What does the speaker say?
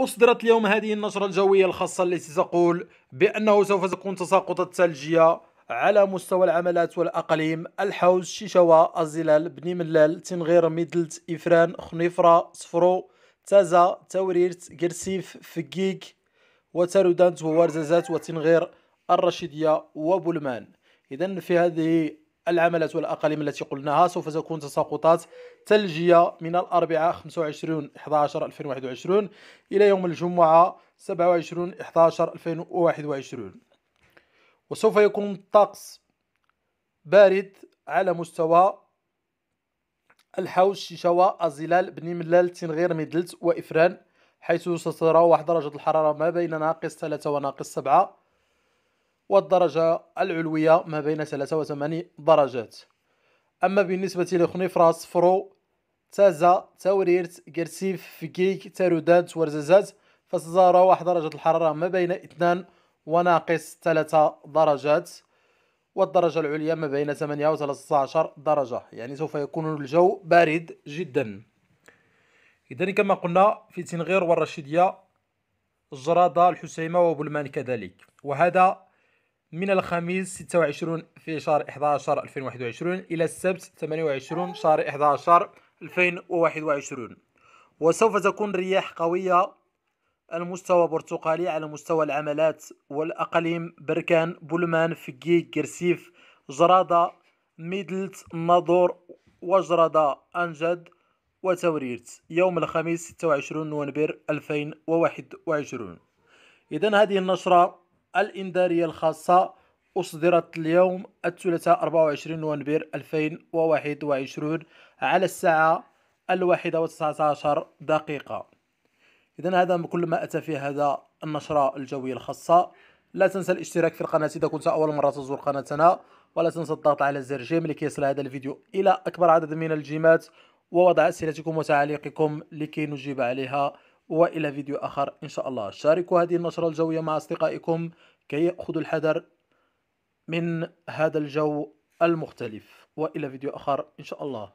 أصدرت اليوم هذه النشرة الجوية الخاصة التي تقول بأنه سوف تكون تساقطات ثلجية على مستوى العملات والأقاليم الحوز شيشوا الزلال بني ملال تنغير ميدلت إفران خنيفرة صفرو تازا توريرت قرسيف فكيك وتارودانت وورزازات وتنغير الرشيدية وبولمان إذا في هذه العملات والأقاليم التي قلناها سوف تكون تساقطات ثلجية من الأربعاء 25 11 2021 إلى يوم الجمعة 27 11 2021 وسوف يكون الطقس بارد على مستوى الحوش شيشوا الظلال بني ملال تنغير ميدلت وإفران حيث ستتراوح درجة الحرارة ما بين ناقص 3 وناقص 7 والدرجة العلوية ما بين 83 درجات أما بالنسبة لخنفراس فرو تازا توريرت جرسيف فكيك تارودات ورزازات واحد درجة الحرارة ما بين 2 وناقص 3 درجات والدرجة العليا ما بين 8 و 13 درجة يعني سوف يكون الجو بارد جدا إذن كما قلنا في تنغير والرشيدية الجرادة الحسيمة وبلمان كذلك وهذا من الخميس 26 في شهر 11 2021 إلى السبت 28 شهر 11 2021 وسوف تكون رياح قوية المستوى برتقالي على مستوى العملات والأقاليم بركان بولمان فكي كرسيف جرادة ميدلت ناظور وجرادة أنجد وتوريرت يوم الخميس 26 نوفمبر 2021 إذا هذه النشرة الإنذارية الخاصة أصدرت اليوم الثلاثاء 24 نوفمبر 2021 على الساعة الواحدة الواحدة عشر دقيقة إذا هذا كل ما أتى في هذا النشرة الجوية الخاصة لا تنسى الاشتراك في القناة إذا كنت أول مرة تزور قناتنا ولا تنسى الضغط على زر جيم لكي يصل هذا الفيديو إلى أكبر عدد من الجيمات ووضع أسئلتكم وتعليقكم لكي نجيب عليها والى فيديو اخر ان شاء الله شاركوا هذه النشره الجويه مع اصدقائكم كي ياخذوا الحذر من هذا الجو المختلف والى فيديو اخر ان شاء الله